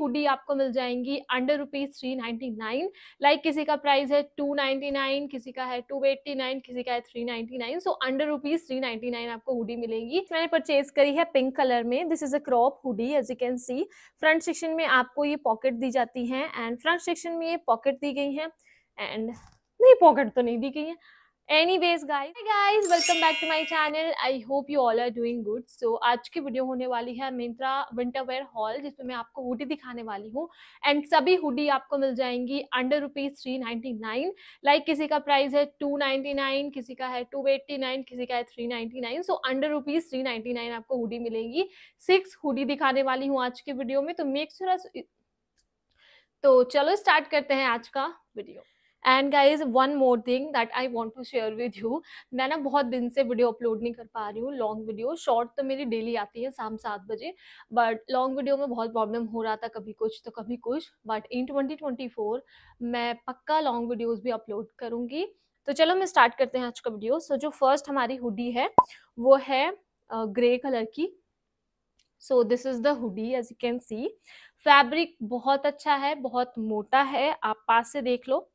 Hoodie आपको मिल जाएंगी under rupees three ninety nine like किसी का प्राइस है टू नाइनटी नाइन किसी का है टू एट्टी नाइन किसी का है three ninety nine so under rupees three ninety nine आपको हुडी मिलेगी मैंने परचेज करी है पिंक कलर में this is a crop hoodie as you can see front section में आपको ये पॉकेट दी जाती है एंड फ्रंट सेक्शन में ये पॉकेट दी गई है एंड नहीं पॉकेट तो नहीं दी गई है anyways guys guys welcome back to my channel I hope you all are doing good so आज की वीडियो होने वाली है मिंत्रा विंटर वेयर हॉल जिसमें मैं आपको हुडी दिखाने वाली हूँ एंड सभी हुडी आपको मिल जाएंगी under rupees three ninety nine like किसी का प्राइस है टू नाइनटी नाइन किसी का है टू एट्टी नाइन किसी का है three ninety nine so under rupees three ninety nine आपको हुडी मिलेंगी सिक्स हुडी दिखाने वाली हूँ आज की वीडियो में तो मेक श्योर तो चलो स्टार्ट करते हैं आज का video and guys one more thing that I want to share with you मैं ना बहुत दिन से वीडियो अपलोड नहीं कर पा रही हूँ लॉन्ग वीडियो शॉर्ट तो मेरी डेली आती है शाम सात बजे बट लॉन्ग वीडियो में बहुत प्रॉब्लम हो रहा था कभी कुछ तो कभी कुछ but in twenty twenty four मैं पक्का लॉन्ग वीडियोज़ भी अपलोड करूँगी तो चलो मैं स्टार्ट करते हैं आज का वीडियो सो so, जो फर्स्ट हमारी हुडी है वो है ग्रे uh, कलर की so this is the hoodie as you can see fabric बहुत अच्छा है बहुत मोटा है आप पास से देख लो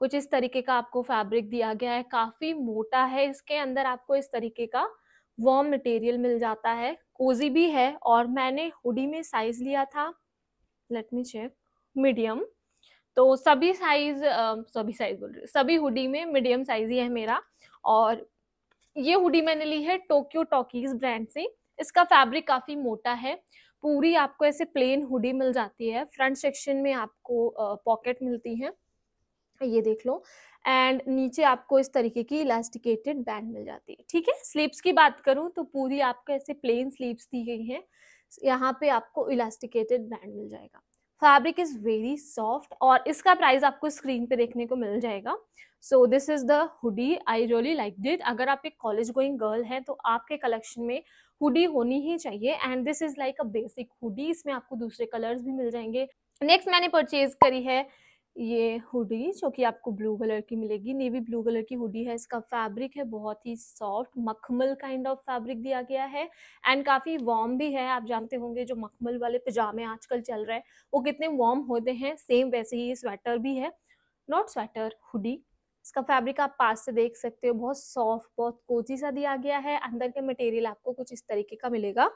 कुछ इस तरीके का आपको फैब्रिक दिया गया है काफी मोटा है इसके अंदर आपको इस तरीके का वॉर्म मटेरियल मिल जाता है कोजी भी है और मैंने हुडी में साइज लिया था लेट मी चेक मीडियम तो सभी साइज सभी साइज बोल रही सभी हुडी में मीडियम साइज ही है मेरा और ये हुडी मैंने ली है टोक्यो टॉकीज ब्रांड से इसका फैब्रिक काफी मोटा है पूरी आपको ऐसे प्लेन हुडी मिल जाती है फ्रंट सेक्शन में आपको पॉकेट मिलती है ये देख लो एंड नीचे आपको इस तरीके की इलास्टिकेटेड बैंड मिल जाती है ठीक है स्लीव्स की बात करूँ तो पूरी आपको ऐसे प्लेन स्लीव्स दी गई हैं यहाँ पे आपको इलास्टिकेटेड बैंड मिल जाएगा फैब्रिक इज वेरी सॉफ्ट और इसका प्राइस आपको स्क्रीन पे देखने को मिल जाएगा so this is the hoodie I really like it अगर आप एक कॉलेज गोइंग गर्ल हैं तो आपके कलेक्शन में हुडी होनी ही चाहिए and this is like a basic hoodie इसमें आपको दूसरे कलर्स भी मिल जाएंगे नेक्स्ट मैंने परचेज करी है ये हुडी जो कि आपको ब्लू कलर की मिलेगी नेवी ब्लू कलर की हुडी है इसका फैब्रिक है बहुत ही सॉफ्ट मखमल काइंड ऑफ फैब्रिक दिया गया है एंड काफ़ी वार्म भी है आप जानते होंगे जो मखमल वाले पजामे आजकल चल रहे हैं वो कितने वार्म होते हैं सेम वैसे ही स्वेटर भी है नॉट स्वेटर हुडी इसका फैब्रिक आप पास से देख सकते हो बहुत सॉफ्ट बहुत कोजी सा दिया गया है अंदर के मटेरियल आपको कुछ इस तरीके का मिलेगा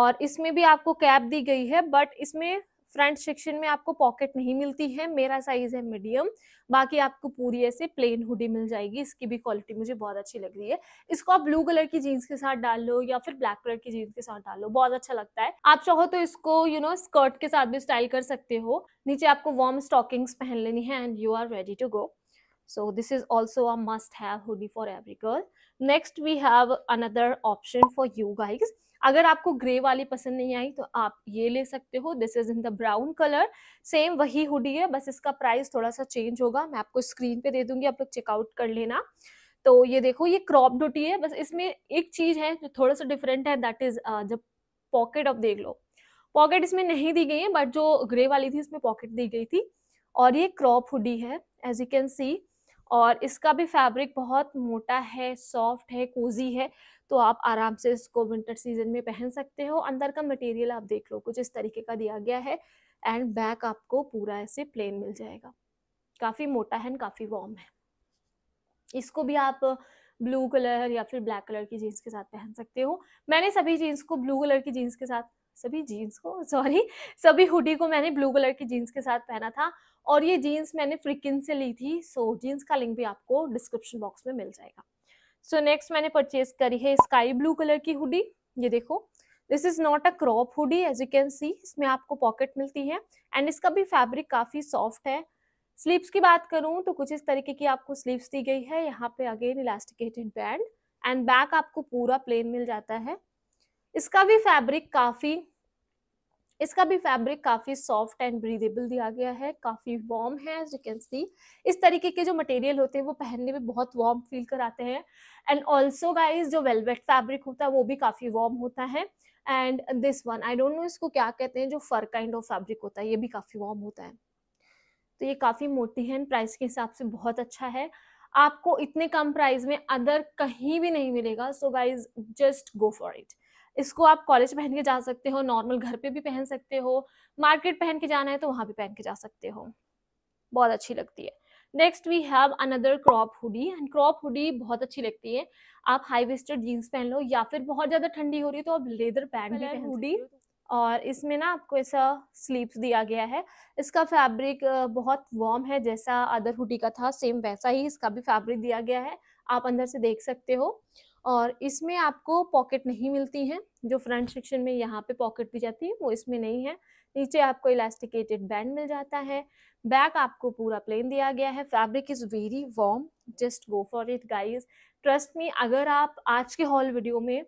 और इसमें भी आपको कैप दी गई है बट इसमें फ्रंट सेक्शन में आपको पॉकेट नहीं मिलती है मेरा साइज है मीडियम बाकी आपको पूरी ऐसे प्लेन हुडी मिल जाएगी इसकी भी क्वालिटी मुझे बहुत अच्छी लग रही है इसको आप ब्लू कलर की जीन्स के साथ डाल लो या फिर ब्लैक कलर की जीन्स के साथ डाल लो बहुत अच्छा लगता है आप चाहो तो इसको यू नो स्कर्ट के साथ भी स्टाइल कर सकते हो नीचे आपको वार्म स्टॉकिंग्स पहन लेनी है and you are ready to go so this is also a must have hoodie for every girl next we have another option for you guys अगर आपको ग्रे वाली पसंद नहीं आई तो आप ये ले सकते हो this is in the brown colour same वही हुडी है बस इसका प्राइस थोड़ा सा चेंज होगा मैं आपको स्क्रीन पे दे दूंगी आप लोग चेकआउट कर लेना तो ये देखो ये क्रॉप डोटी है बस इसमें एक चीज है जो थोड़ा सा डिफरेंट है दैट इज uh, जब पॉकेट अब देख लो पॉकेट इसमें नहीं दी गई है बट जो ग्रे वाली थी इसमें पॉकेट दी गई थी और ये क्रॉप हुडी है एज यू कैन सी और इसका भी फैब्रिक बहुत मोटा है सॉफ्ट है कोजी है तो आप आराम से इसको विंटर सीजन में पहन सकते हो अंदर का मटेरियल आप देख लो कुछ इस तरीके का दिया गया है एंड बैक आपको पूरा ऐसे प्लेन मिल जाएगा काफ़ी मोटा है एंड काफ़ी वार्म है इसको भी आप ब्लू कलर या फिर ब्लैक कलर की जीन्स के साथ पहन सकते हो मैंने सभी जीन्स को ब्लू कलर की जीन्स के साथ सभी जीन्स को सॉरी सभी हुडी को मैंने ब्लू कलर की जीन्स के साथ पहना था और ये जीन्स मैंने फ्रिकिन से ली थी सो जीन्स का लिंक भी आपको डिस्क्रिप्शन बॉक्स में मिल जाएगा सो so नेक्स्ट मैंने परचेज करी है स्काई ब्लू कलर की हुडी ये देखो this is not a crop hoodie as you can see इसमें आपको पॉकेट मिलती है एंड इसका भी फैब्रिक काफी सॉफ्ट है स्लीव्स की बात करूं तो कुछ इस तरीके की आपको स्लीव्स दी गई है यहाँ पे again elasticated band and back आपको पूरा प्लेन मिल जाता है इसका भी फैब्रिक काफी इसका भी फैब्रिक काफी सॉफ्ट एंड ब्रीदेबल दिया गया है काफी वार्म है एज यू कैन सी इस तरीके के जो मटेरियल होते हैं वो पहनने में बहुत वार्म फील कराते हैं एंड ऑल्सो गाइज जो वेलवेट फैब्रिक होता है वो भी काफी वार्म होता है and this one I don't know इसको क्या कहते हैं जो फर काइंड ऑफ फैब्रिक होता है ये भी काफी वार्म होता है तो ये काफी मोटी है प्राइस के हिसाब से बहुत अच्छा है आपको इतने कम प्राइस में अदर कहीं भी नहीं मिलेगा so guys just go for it इसको आप कॉलेज पहन के जा सकते हो नॉर्मल घर पे भी पहन सकते हो मार्केट पहन के जाना है तो वहां भी पहन के जा सकते हो बहुत अच्छी लगती है next we have another crop hoodie and crop hoodie बहुत अच्छी लगती है आप हाई वेस्टेड जीन्स पहन लो या फिर बहुत ज़्यादा ठंडी हो रही है तो आप लेदर पैंट भी हुडी तो। और इसमें ना आपको ऐसा स्लीव्स दिया गया है इसका फैब्रिक बहुत वार्म है जैसा अदर हुडी का था सेम वैसा ही इसका भी फैब्रिक दिया गया है आप अंदर से देख सकते हो और इसमें आपको पॉकेट नहीं मिलती हैं जो फ्रंट सेक्शन में यहाँ पे पॉकेट दी जाती है वो इसमें नहीं है नीचे आपको इलास्टिकेटेड बैंड मिल जाता है बैक आपको पूरा प्लेन दिया गया है fabric is very warm just go for it guys trust me अगर आप आज के हॉल वीडियो में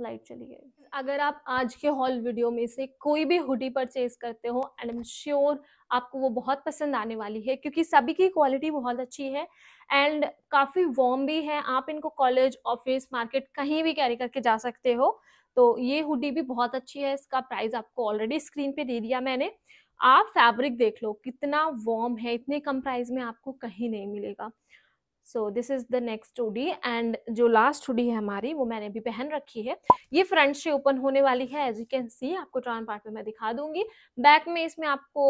लाइट चली गई अगर आप आज के हॉल वीडियो में से कोई भी हुडी परचेज करते हो एंड एम श्योर आपको वो बहुत पसंद आने वाली है क्योंकि सभी की क्वालिटी बहुत अच्छी है एंड काफ़ी वॉम भी है आप इनको कॉलेज ऑफिस मार्केट कहीं भी कैरी करके जा सकते हो तो ये हुडी भी बहुत अच्छी है इसका प्राइस आपको ऑलरेडी स्क्रीन पे दे दिया मैंने आप फैब्रिक देख लो कितना वॉर्म है इतने कम प्राइस में आपको कहीं नहीं मिलेगा so this is the next hoodie and जो लास्ट हुडी है हमारी वो मैंने भी पहन रखी है ये फ्रंट से ओपन होने वाली है एज यू कैन सी आपको ट्रॉन पार्ट में मैं दिखा दूंगी बैक में इसमें आपको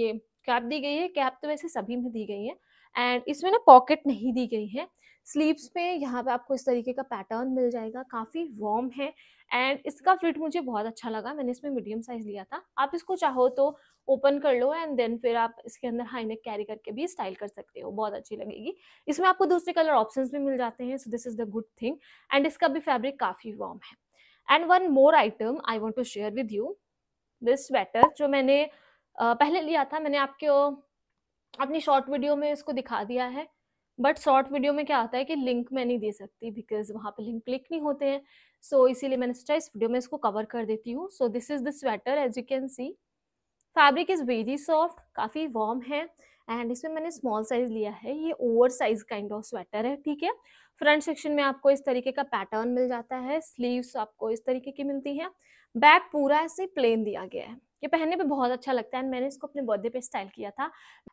ये कैप दी गई है कैप तो वैसे सभी में दी गई है एंड इसमें ना पॉकेट नहीं दी गई है स्लीव्स पे यहाँ पे आपको इस तरीके का पैटर्न मिल जाएगा काफ़ी वॉर्म है एंड इसका फिट मुझे बहुत अच्छा लगा मैंने इसमें मीडियम साइज़ लिया था आप इसको चाहो तो ओपन कर लो एंड देन फिर आप इसके अंदर हाई नेक कैरी करके भी स्टाइल कर सकते हो बहुत अच्छी लगेगी इसमें आपको दूसरे कलर ऑप्शन भी मिल जाते हैं so this is the good thing and इसका भी फैब्रिक काफ़ी वॉर्म है and one more item I want to share with you this sweater जो मैंने पहले लिया था मैंने आपके अपनी शॉर्ट वीडियो में इसको दिखा दिया है बट शॉर्ट वीडियो में क्या आता है कि लिंक मैं नहीं दे सकती बिकॉज वहाँ पे लिंक क्लिक नहीं होते हैं सो so, इसीलिए मैंने सोचा इस वीडियो में इसको कवर कर देती हूँ so this is the sweater as you can see fabric is very soft काफ़ी वार्म है एंड इसमें मैंने स्मॉल साइज लिया है ये over size kind of sweater है ठीक है फ्रंट सेक्शन में आपको इस तरीके का पैटर्न मिल जाता है स्लीव्स आपको इस तरीके की मिलती हैं बैक पूरा ऐसे प्लेन दिया गया है ये पहनने पे बहुत अच्छा लगता है एंड मैंने इसको अपने बर्थडे पे स्टाइल किया था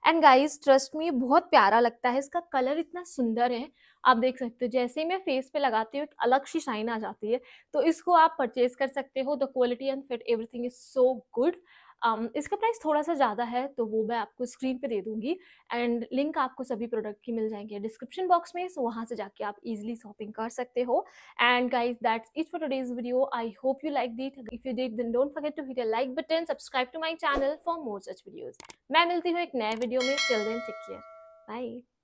एंड गाइस ट्रस्ट में बहुत प्यारा लगता है इसका कलर इतना सुंदर है आप देख सकते हो जैसे ही मैं फेस पे लगाती हूँ एक अलग सी शाइन आ जाती है तो इसको आप परचेज कर सकते हो the quality and fit everything is so good um, इसका प्राइस थोड़ा सा ज़्यादा है तो वो मैं आपको स्क्रीन पे दे दूंगी एंड लिंक आपको सभी प्रोडक्ट की मिल जाएंगे डिस्क्रिप्शन बॉक्स में सो वहाँ से जाके आप इजिली शॉपिंग कर सकते हो and guys that's it for today's video I hope you like it if you did then don't forget to hit a like button subscribe to my channel for more such videos मैं मिलती हूँ एक नए video में children take care bye